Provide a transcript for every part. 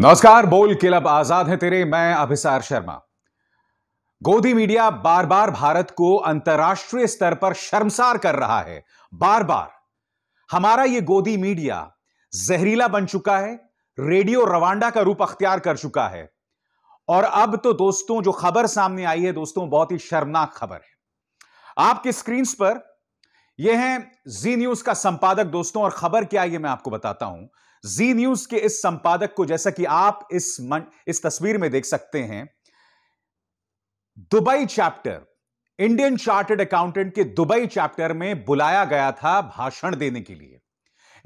नमस्कार बोल किलब आजाद है तेरे मैं अभिसार शर्मा गोदी मीडिया बार बार भारत को अंतर्राष्ट्रीय स्तर पर शर्मसार कर रहा है बार बार हमारा ये गोदी मीडिया जहरीला बन चुका है रेडियो रवांडा का रूप अख्तियार कर चुका है और अब तो दोस्तों जो खबर सामने आई है दोस्तों बहुत ही शर्मनाक खबर है आपके स्क्रीन पर यह है जी न्यूज का संपादक दोस्तों और खबर क्या यह मैं आपको बताता हूं जी न्यूज के इस संपादक को जैसा कि आप इस मन, इस तस्वीर में देख सकते हैं Dubai chapter Indian chartered accountant के दुबई चैप्टर में बुलाया गया था भाषण देने के लिए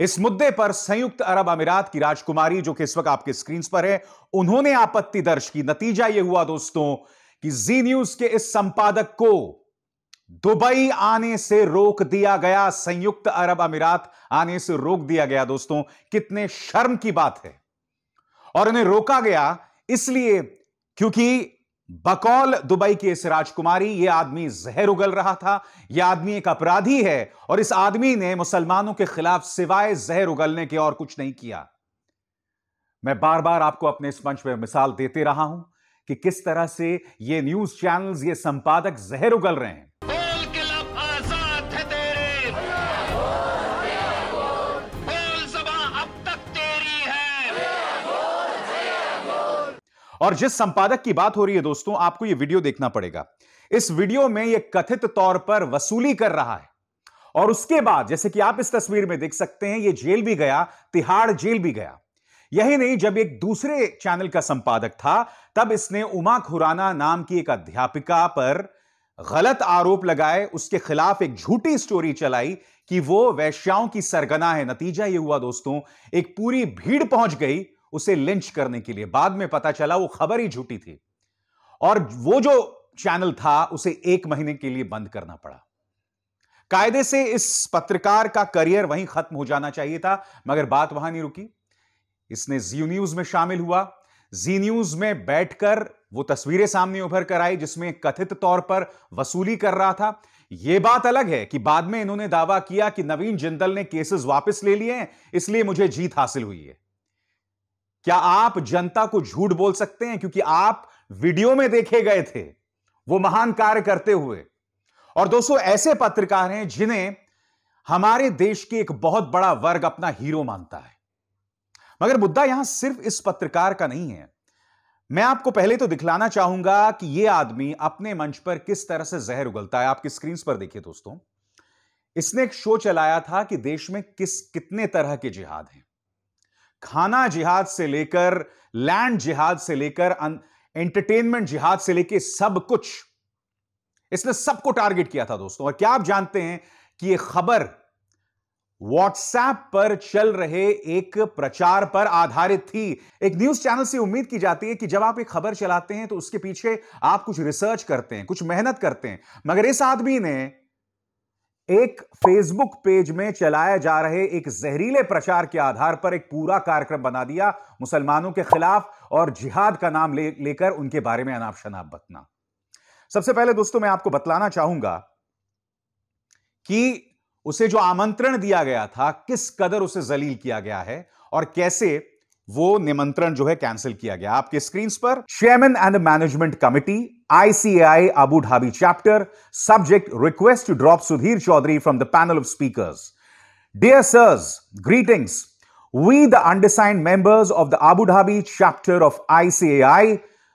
इस मुद्दे पर संयुक्त अरब अमीरात की राजकुमारी जो कि इस वक्त आपके स्क्रीन पर है उन्होंने आपत्ति दर्ज की नतीजा यह हुआ दोस्तों कि जी न्यूज के इस संपादक को दुबई आने से रोक दिया गया संयुक्त अरब अमीरात आने से रोक दिया गया दोस्तों कितने शर्म की बात है और उन्हें रोका गया इसलिए क्योंकि बकौल दुबई की इस राजकुमारी यह आदमी जहर उगल रहा था यह आदमी एक अपराधी है और इस आदमी ने मुसलमानों के खिलाफ सिवाय जहर उगलने के और कुछ नहीं किया मैं बार बार आपको अपने इस मंच में मिसाल देते रहा हूं कि किस तरह से ये न्यूज चैनल्स ये संपादक जहर उगल रहे हैं और जिस संपादक की बात हो रही है दोस्तों आपको यह वीडियो देखना पड़ेगा इस वीडियो में यह कथित तौर पर वसूली कर रहा है और उसके बाद जैसे कि आप इस तस्वीर में देख सकते हैं यह जेल भी गया तिहाड़ जेल भी गया यही नहीं जब एक दूसरे चैनल का संपादक था तब इसने उमा खुराना नाम की एक अध्यापिका पर गलत आरोप लगाए उसके खिलाफ एक झूठी स्टोरी चलाई कि वो वैश्याओं की सरगना है नतीजा ये हुआ दोस्तों एक पूरी भीड़ पहुंच गई उसे लिंच करने के लिए बाद में पता चला वो खबर ही झूठी थी और वो जो चैनल था उसे एक महीने के लिए बंद करना पड़ा कायदे से इस पत्रकार का करियर वहीं खत्म हो जाना चाहिए था मगर बात वहां नहीं रुकी इसने जी न्यूज में शामिल हुआ जी न्यूज में बैठकर वो तस्वीरें सामने उभर कर आई जिसमें कथित तौर पर वसूली कर रहा था यह बात अलग है कि बाद में इन्होंने दावा किया कि नवीन जिंदल ने केसेस वापस ले लिए हैं इसलिए मुझे जीत हासिल हुई है क्या आप जनता को झूठ बोल सकते हैं क्योंकि आप वीडियो में देखे गए थे वो महान कार्य करते हुए और दोस्तों ऐसे पत्रकार हैं जिन्हें हमारे देश के एक बहुत बड़ा वर्ग अपना हीरो मानता है मगर मुद्दा यहां सिर्फ इस पत्रकार का नहीं है मैं आपको पहले तो दिखलाना चाहूंगा कि यह आदमी अपने मंच पर किस तरह से जहर उगलता है आपकी स्क्रीन पर देखिए दोस्तों इसने एक शो चलाया था कि देश में किस कितने तरह के जिहाद हैं खाना जिहाद से लेकर लैंड जिहाद से लेकर एंटरटेनमेंट अं, जिहाद से लेकर सब कुछ इसने सबको टारगेट किया था दोस्तों और क्या आप जानते हैं कि यह खबर व्हाट्सएप पर चल रहे एक प्रचार पर आधारित थी एक न्यूज चैनल से उम्मीद की जाती है कि जब आप एक खबर चलाते हैं तो उसके पीछे आप कुछ रिसर्च करते हैं कुछ मेहनत करते हैं मगर इस आदमी ने एक फेसबुक पेज में चलाए जा रहे एक जहरीले प्रचार के आधार पर एक पूरा कार्यक्रम बना दिया मुसलमानों के खिलाफ और जिहाद का नाम ले लेकर उनके बारे में अनाप शनाप बतना सबसे पहले दोस्तों मैं आपको बतलाना चाहूंगा कि उसे जो आमंत्रण दिया गया था किस कदर उसे जलील किया गया है और कैसे वो निमंत्रण जो है कैंसिल किया गया आपके स्क्रीन पर chairman and management committee ICI Abu Dhabi chapter subject request to drop Sudhir Chaudhary from the panel of speakers dear sirs greetings we the undersigned members of the Abu Dhabi chapter of ICAI,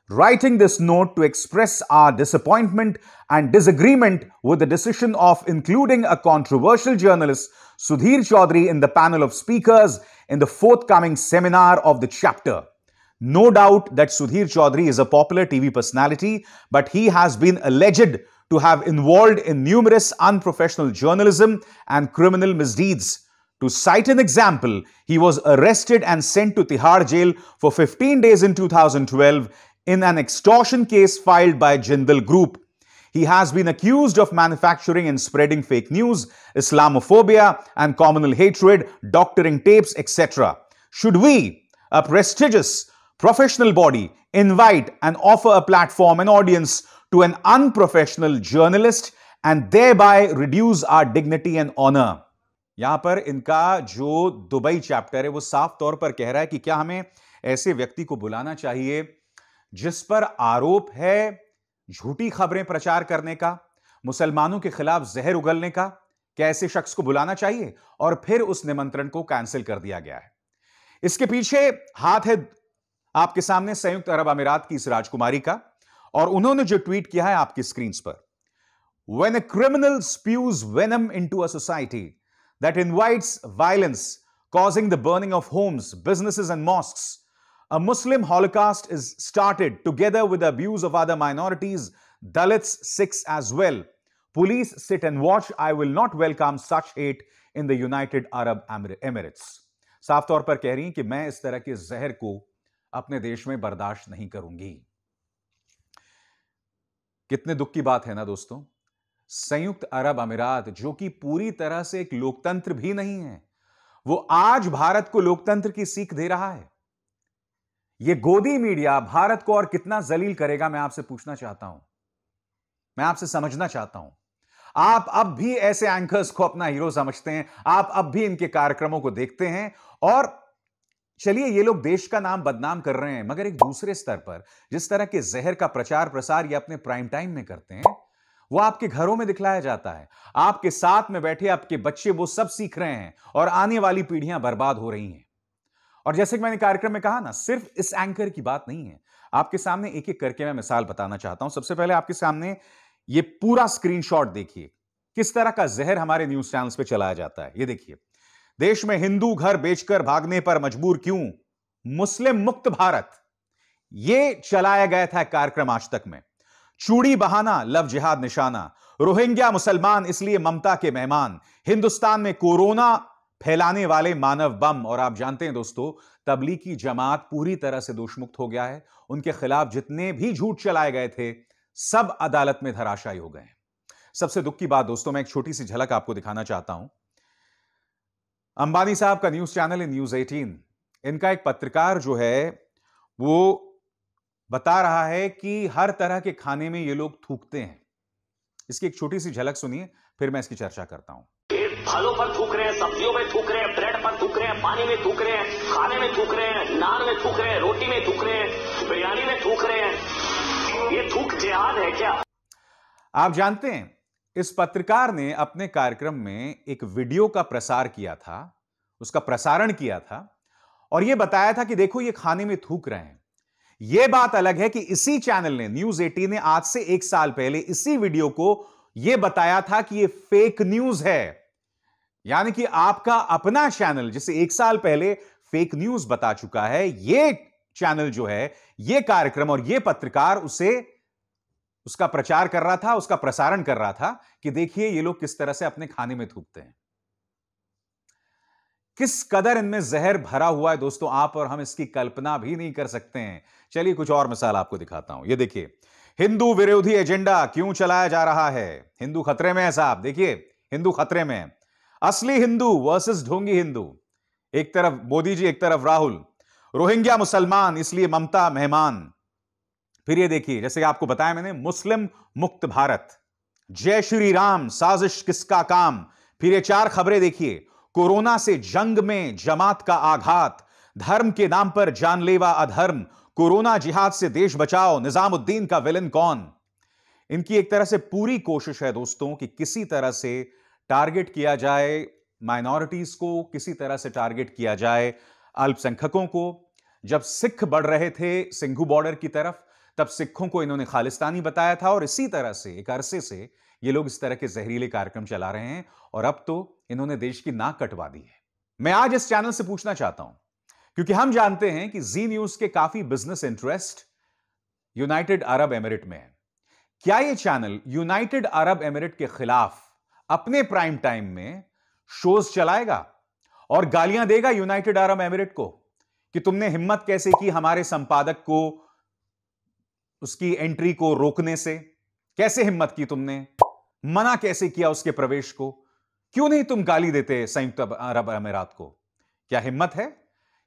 writing this note to express our disappointment and disagreement with the decision of including a controversial journalist, Sudhir Chaudhary, in the panel of speakers in the forthcoming seminar of the chapter. No doubt that Sudhir Chaudhary is a popular TV personality, but he has been alleged to have involved in numerous unprofessional journalism and criminal misdeeds. To cite an example, he was arrested and sent to Tihar jail for 15 days in 2012, in an extortion case filed by Jindal Group. He has been accused of manufacturing and spreading fake news, Islamophobia and communal hatred, doctoring tapes, etc. Should we, a prestigious professional body, invite and offer a platform and audience to an unprofessional journalist and thereby reduce our dignity and honor? यहाँ पर इनका जो Dubai chapter है वो साफ तौर पर कह रहा है कि क्या हमें ऐसे व्यक्ति को बुलाना चाहिए जिस पर आरोप है झूठी खबरें प्रचार करने का मुसलमानों के खिलाफ जहर उगलने का क्या ऐसे शख्स को बुलाना चाहिए और फिर उस निमंत्रण को कैंसिल कर दिया गया है इसके पीछे हाथ है आपके सामने संयुक्त अरब अमीरात की इस राजकुमारी का और उन्होंने जो ट्वीट किया है आपकी स्क्रीन पर when a criminal spews venom into a society that invites violence causing the burning of homes businesses and mosques A Muslim Holocaust is started together with the abuse of other minorities, Dalits, Sikhs as well. Police sit and watch. I will not welcome such hate in the United Arab Emirates. साफ तौर पर कह रही हैं कि मैं इस तरह के जहर को अपने देश में बर्दाश्त नहीं करूंगी कितने दुख की बात है ना दोस्तों संयुक्त अरब अमीरात जो कि पूरी तरह से एक लोकतंत्र भी नहीं है वो आज भारत को लोकतंत्र की सीख दे रहा है ये गोदी मीडिया भारत को और कितना जलील करेगा मैं आपसे पूछना चाहता हूं मैं आपसे समझना चाहता हूं आप अब भी ऐसे एंकर्स को अपना हीरो समझते हैं आप अब भी इनके कार्यक्रमों को देखते हैं और चलिए ये लोग देश का नाम बदनाम कर रहे हैं मगर एक दूसरे स्तर पर जिस तरह के जहर का प्रचार प्रसार ये अपने प्राइम टाइम में करते हैं वो आपके घरों में दिखलाया जाता है आपके साथ में बैठे आपके बच्चे वो सब सीख रहे हैं और आने वाली पीढ़ियां बर्बाद हो रही हैं और जैसे कि मैंने कार्यक्रम में कहा ना सिर्फ इस एंकर की बात नहीं है आपके सामने एक एक करके मैं मिसाल बताना चाहता हूं सबसे पहले आपके सामने ये पूरा स्क्रीनशॉट देखिए किस तरह का जहर हमारे न्यूज चैनल्स पे चलाया जाता है ये देखिए देश में हिंदू घर बेचकर भागने पर मजबूर क्यों मुस्लिम मुक्त भारत ये चलाया गया था कार्यक्रम आज तक में चूड़ी बहाना लव जिहाद निशाना रोहिंग्या मुसलमान इसलिए ममता के मेहमान हिंदुस्तान में कोरोना फैलाने वाले मानव बम और आप जानते हैं दोस्तों तबलीगी जमात पूरी तरह से दोषमुक्त हो गया है उनके खिलाफ जितने भी झूठ चलाए गए थे सब अदालत में धराशायी हो गए हैं सबसे दुख की बात दोस्तों मैं एक छोटी सी झलक आपको दिखाना चाहता हूं अंबानी साहब का न्यूज चैनल है न्यूज 18 इनका एक पत्रकार जो है वो बता रहा है कि हर तरह के खाने में ये लोग थूकते हैं इसकी एक छोटी सी झलक सुनिए फिर मैं इसकी चर्चा करता हूं फलों पर थूक रहे हैं सब्जियों में थूक रहे हैं ब्रेड पर थूक रहे हैं पानी में थूक रहे हैं खाने में थूक रहे हैं नान में थूक रहे हैं रोटी में थूक रहे हैं बिरयानी में थूक रहे हैं ये थूक जिहाद है क्या आप जानते हैं इस पत्रकार ने अपने कार्यक्रम में एक वीडियो का प्रसार किया था उसका प्रसारण किया था और यह बताया था कि देखो ये खाने में थूक रहे हैं यह बात अलग है कि इसी चैनल ने न्यूज एटीन ने आज से एक साल पहले इसी वीडियो को यह बताया था कि यह फेक न्यूज है यानी कि आपका अपना चैनल जिसे एक साल पहले फेक न्यूज बता चुका है ये चैनल जो है ये कार्यक्रम और ये पत्रकार उसे उसका प्रचार कर रहा था उसका प्रसारण कर रहा था कि देखिए ये लोग किस तरह से अपने खाने में थूकते हैं किस कदर इनमें जहर भरा हुआ है दोस्तों आप और हम इसकी कल्पना भी नहीं कर सकते हैं चलिए कुछ और मिसाल आपको दिखाता हूं ये देखिए हिंदू विरोधी एजेंडा क्यों चलाया जा रहा है हिंदू खतरे में है साहब देखिए हिंदू खतरे में है असली हिंदू वर्सेस ढोंगी हिंदू एक तरफ मोदी जी एक तरफ राहुल रोहिंग्या मुसलमान इसलिए ममता मेहमान फिर ये देखिए जैसे आपको बताया मैंने मुस्लिम मुक्त भारत जय श्री राम साजिश किसका काम फिर ये चार खबरें देखिए कोरोना से जंग में जमात का आघात धर्म के नाम पर जानलेवा अधर्म कोरोना जिहाद से देश बचाओ निजामुद्दीन का विलन कौन इनकी एक तरह से पूरी कोशिश है दोस्तों कि किसी तरह से टारगेट किया जाए माइनॉरिटीज को किसी तरह से टारगेट किया जाए अल्पसंख्यकों को जब सिख बढ़ रहे थे सिंघू बॉर्डर की तरफ तब सिखों को इन्होंने खालिस्तानी बताया था और इसी तरह से एक अरसे से ये लोग इस तरह के जहरीले कार्यक्रम चला रहे हैं और अब तो इन्होंने देश की नाक कटवा दी है मैं आज इस चैनल से पूछना चाहता हूं क्योंकि हम जानते हैं कि जी न्यूज के काफी business interest United Arab Emirate में है क्या यह चैनल यूनाइटेड अरब एमिरेट के खिलाफ अपने प्राइम टाइम में शोज चलाएगा और गालियां देगा यूनाइटेड अरब एमिरेट को कि तुमने हिम्मत कैसे की हमारे संपादक को उसकी एंट्री को रोकने से कैसे हिम्मत की तुमने मना कैसे किया उसके प्रवेश को क्यों नहीं तुम गाली देते संयुक्त अरब अमीरात को क्या हिम्मत है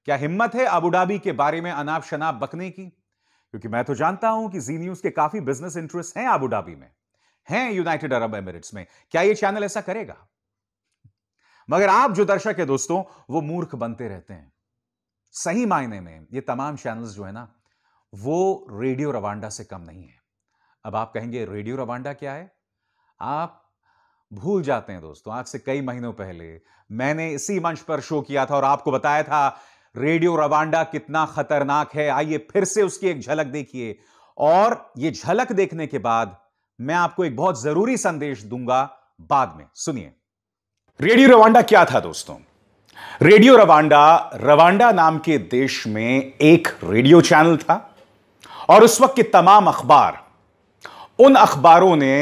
क्या हिम्मत है अबुधाबी के बारे में अनाप शनाप बकने की क्योंकि मैं तो जानता हूं कि जी न्यूज के काफी बिजनेस इंटरेस्ट हैं अबुधाबी में हैं यूनाइटेड अरब एमिरेट्स में क्या यह चैनल ऐसा करेगा मगर आप जो दर्शक है दोस्तों वो मूर्ख बनते रहते हैं सही मायने में ये तमाम चैनल्स जो है ना वो रेडियो रवांडा से कम नहीं है अब आप कहेंगे रेडियो रवांडा क्या है आप भूल जाते हैं दोस्तों आज से कई महीनों पहले मैंने इसी मंच पर शो किया था और आपको बताया था रेडियो रवांडा कितना खतरनाक है आइए फिर से उसकी एक झलक देखिए और ये झलक देखने के बाद मैं आपको एक बहुत जरूरी संदेश दूंगा बाद में सुनिए रेडियो रवांडा क्या था दोस्तों रेडियो रवांडा रवांडा नाम के देश में एक रेडियो चैनल था और उस वक्त के तमाम अखबार उन अखबारों ने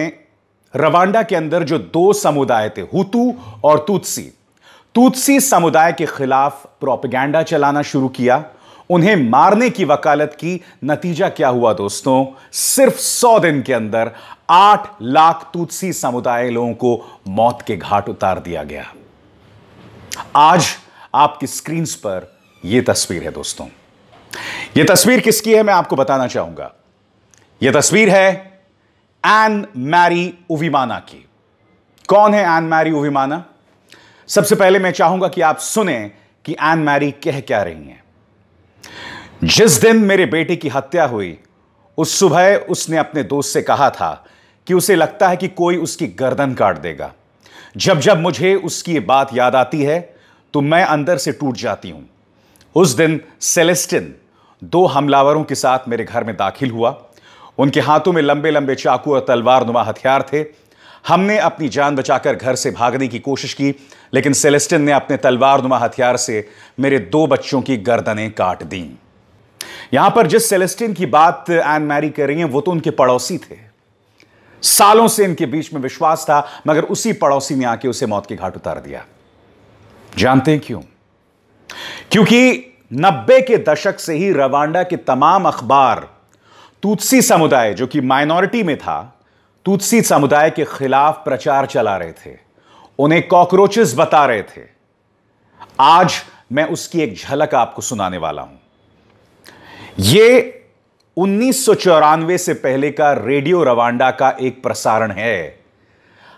रवांडा के अंदर जो दो समुदाय थे हुतू और तूतसी तूतसी समुदाय के खिलाफ प्रोपेगेंडा चलाना शुरू किया उन्हें मारने की वकालत की नतीजा क्या हुआ दोस्तों सिर्फ सौ दिन के अंदर आठ लाख तूसी समुदाय लोगों को मौत के घाट उतार दिया गया आज आपकी स्क्रीन पर यह तस्वीर है दोस्तों यह तस्वीर किसकी है मैं आपको बताना चाहूंगा यह तस्वीर है एन मैरी उविमाना की कौन है एन मैरी उविमाना सबसे पहले मैं चाहूंगा कि आप सुने कि एन मैरी कह क्या रही हैं जिस दिन मेरे बेटे की हत्या हुई उस सुबह उसने अपने दोस्त से कहा था कि उसे लगता है कि कोई उसकी गर्दन काट देगा जब जब मुझे उसकी ये बात याद आती है तो मैं अंदर से टूट जाती हूं उस दिन सेलेस्टिन दो हमलावरों के साथ मेरे घर में दाखिल हुआ उनके हाथों में लंबे लंबे चाकू और तलवार नुमा हथियार थे हमने अपनी जान बचाकर घर से भागने की कोशिश की लेकिन सेलेस्टिन ने अपने तलवार नुमा हथियार से मेरे दो बच्चों की गर्दनें काट दी यहां पर जिस सेलेस्टिन की बात एन मैरी कर रही है वो तो उनके पड़ोसी थे सालों से इनके बीच में विश्वास था मगर उसी पड़ोसी ने आके उसे मौत के घाट उतार दिया जानते हैं क्यों क्योंकि नब्बे के दशक से ही रवांडा के तमाम अखबार तूतसी समुदाय जो कि माइनॉरिटी में था तूतसी समुदाय के खिलाफ प्रचार चला रहे थे उन्हें कॉकरोचेस बता रहे थे आज मैं उसकी एक झलक आपको सुनाने वाला हूं यह उन्नीस से पहले का रेडियो रवांडा का एक प्रसारण है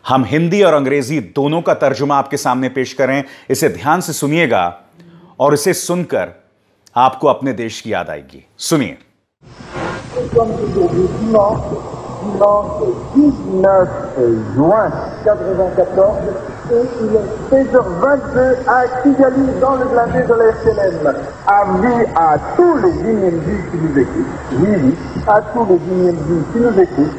हम हिंदी और अंग्रेजी दोनों का तर्जुमा आपके सामने पेश करें इसे ध्यान से सुनिएगा और इसे सुनकर आपको अपने देश की याद आएगी सुनिए dimanche 19 juin 1994, et il est 16h22 à Kigali dans le blindé de la SNM. Avis à tous les 10 qui nous écoutent, oui, à tous les 10 qui nous écoutent,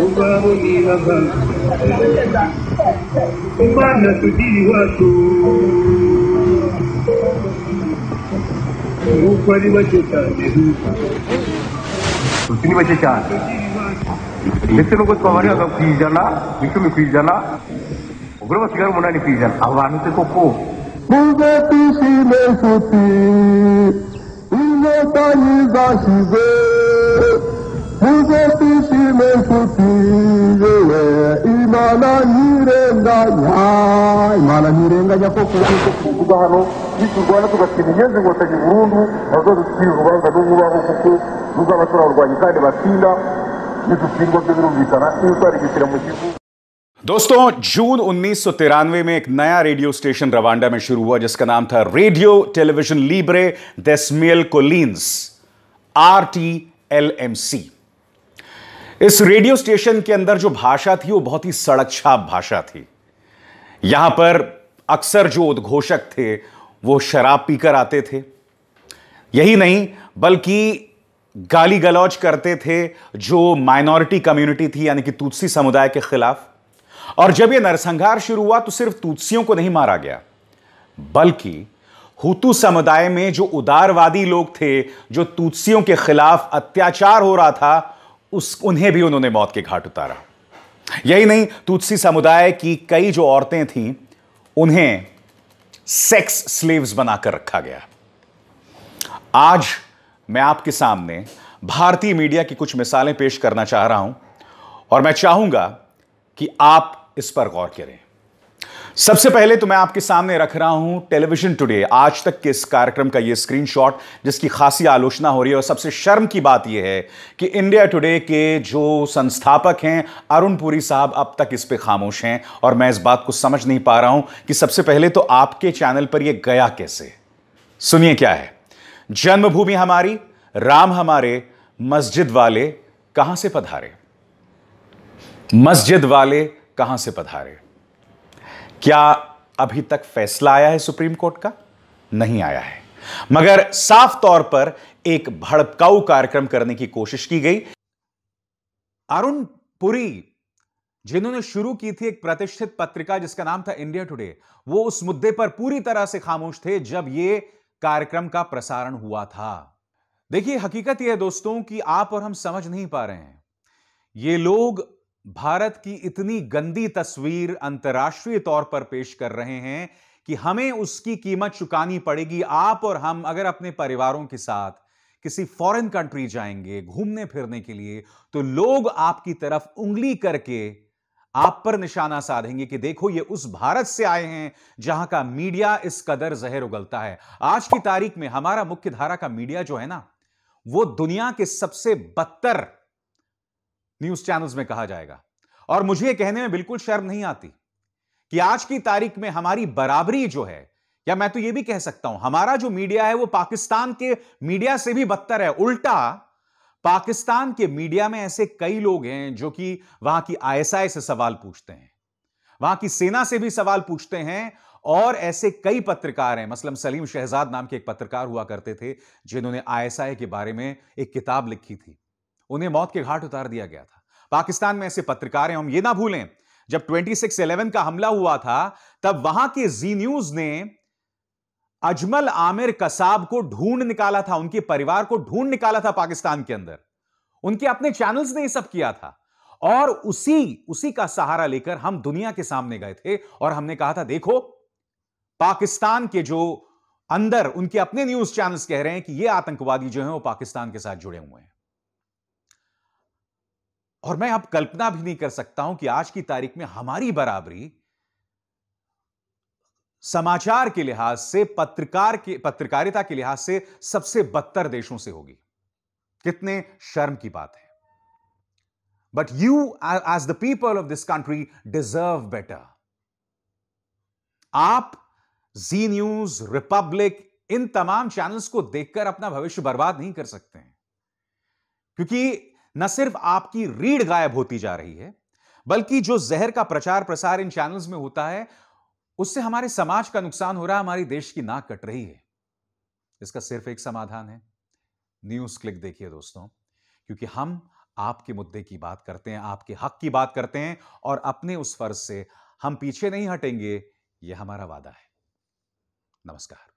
وبارني لها ومعنى تديني واتو وفاني ما تتعلم Turi bake cyane ndetse nubwo twabariraga ku ijana ku icumi ku ijana ubwo basigara umunani ku ijana abo bantu se koko muze twishime nshuti inkotanyi zashize दोस्तों जून उन्नीस सौ तिरानवे में एक नया radio station Rwanda में शुरू हुआ जिसका नाम था radio television Libre des Mille R T L M C इस रेडियो स्टेशन के अंदर जो भाषा थी वो बहुत ही सड़क छाप भाषा थी यहां पर अक्सर जो उद्घोषक थे वो शराब पीकर आते थे यही नहीं बल्कि गाली गलौज करते थे जो माइनॉरिटी कम्युनिटी थी यानी कि तुलसी समुदाय के खिलाफ और जब यह नरसंहार शुरू हुआ तो सिर्फ तुलसियों को नहीं मारा गया बल्कि हुतू समुदाय में जो उदारवादी लोग थे जो तुलसियों के खिलाफ अत्याचार हो रहा था उस उन्हें भी उन्होंने मौत के घाट उतारा यही नहीं तुत्सी समुदाय की कई जो औरतें थीं उन्हें सेक्स स्लेव्स बनाकर रखा गया आज मैं आपके सामने भारतीय मीडिया की कुछ मिसालें पेश करना चाह रहा हूं और मैं चाहूंगा कि आप इस पर गौर करें सबसे पहले तो मैं आपके सामने रख रहा हूं टेलीविजन टुडे आज तक के इस कार्यक्रम का यह स्क्रीनशॉट जिसकी खासी आलोचना हो रही है और सबसे शर्म की बात यह है कि इंडिया टुडे के जो संस्थापक हैं अरुण पुरी साहब अब तक इस पे खामोश हैं और मैं इस बात को समझ नहीं पा रहा हूं कि सबसे पहले तो आपके चैनल पर यह गया कैसे सुनिए क्या है जन्मभूमि हमारी राम हमारे मस्जिद वाले कहां से पधारे मस्जिद वाले कहां से पधारे क्या अभी तक फैसला आया है सुप्रीम कोर्ट का नहीं आया है मगर साफ तौर पर एक भड़काऊ कार्यक्रम करने की कोशिश की गई अरुण पुरी जिन्होंने शुरू की थी एक प्रतिष्ठित पत्रिका जिसका नाम था इंडिया टुडे वो उस मुद्दे पर पूरी तरह से खामोश थे जब ये कार्यक्रम का प्रसारण हुआ था देखिए हकीकत यह है दोस्तों कि आप और हम समझ नहीं पा रहे हैं ये लोग भारत की इतनी गंदी तस्वीर अंतर्राष्ट्रीय तौर पर पेश कर रहे हैं कि हमें उसकी कीमत चुकानी पड़ेगी आप और हम अगर अपने परिवारों के साथ किसी फॉरेन कंट्री जाएंगे घूमने फिरने के लिए तो लोग आपकी तरफ उंगली करके आप पर निशाना साधेंगे कि देखो ये उस भारत से आए हैं जहां का मीडिया इस कदर जहर उगलता है आज की तारीख में हमारा मुख्य धारा का मीडिया जो है ना वो दुनिया के सबसे बदतर न्यूज चैनल्स में कहा जाएगा और मुझे कहने में बिल्कुल शर्म नहीं आती कि आज की तारीख में हमारी बराबरी जो है या मैं तो यह भी कह सकता हूं हमारा जो मीडिया है वो पाकिस्तान के मीडिया से भी बदतर है उल्टा पाकिस्तान के मीडिया में ऐसे कई लोग हैं जो कि वहां की आईएसआई से सवाल पूछते हैं वहां की सेना से भी सवाल पूछते हैं और ऐसे कई पत्रकार हैं मसलन सलीम शहजाद नाम के एक पत्रकार हुआ करते थे जिन्होंने आईएसआई के बारे में एक किताब लिखी थी उन्हें मौत के घाट उतार दिया गया था पाकिस्तान में ऐसे पत्रकार हैं हम ये ना भूलें जब इलेवन का हमला हुआ था तब वहां के जी न्यूज ने अजमल आमिर कसाब को ढूंढ निकाला था उनके परिवार को ढूंढ निकाला था पाकिस्तान के अंदर उनके अपने चैनल्स ने यह सब किया था और उसी उसी का सहारा लेकर हम दुनिया के सामने गए थे और हमने कहा था देखो पाकिस्तान के जो अंदर उनके अपने न्यूज चैनल्स कह रहे हैं कि ये आतंकवादी जो हैं वो पाकिस्तान के साथ जुड़े हुए हैं और मैं अब कल्पना भी नहीं कर सकता हूं कि आज की तारीख में हमारी बराबरी समाचार के लिहाज से पत्रकार के पत्रकारिता के लिहाज से सबसे बदतर देशों से होगी कितने शर्म की बात है but you as the people of this country deserve better आप जी न्यूज रिपब्लिक इन तमाम चैनल्स को देखकर अपना भविष्य बर्बाद नहीं कर सकते हैं क्योंकि न सिर्फ आपकी रीढ़ गायब होती जा रही है बल्कि जो जहर का प्रचार प्रसार इन चैनल्स में होता है उससे हमारे समाज का नुकसान हो रहा है हमारे देश की नाक कट रही है इसका सिर्फ एक समाधान है न्यूज क्लिक देखिए दोस्तों क्योंकि हम आपके मुद्दे की बात करते हैं आपके हक की बात करते हैं और अपने उस फर्ज से हम पीछे नहीं हटेंगे यह हमारा वादा है नमस्कार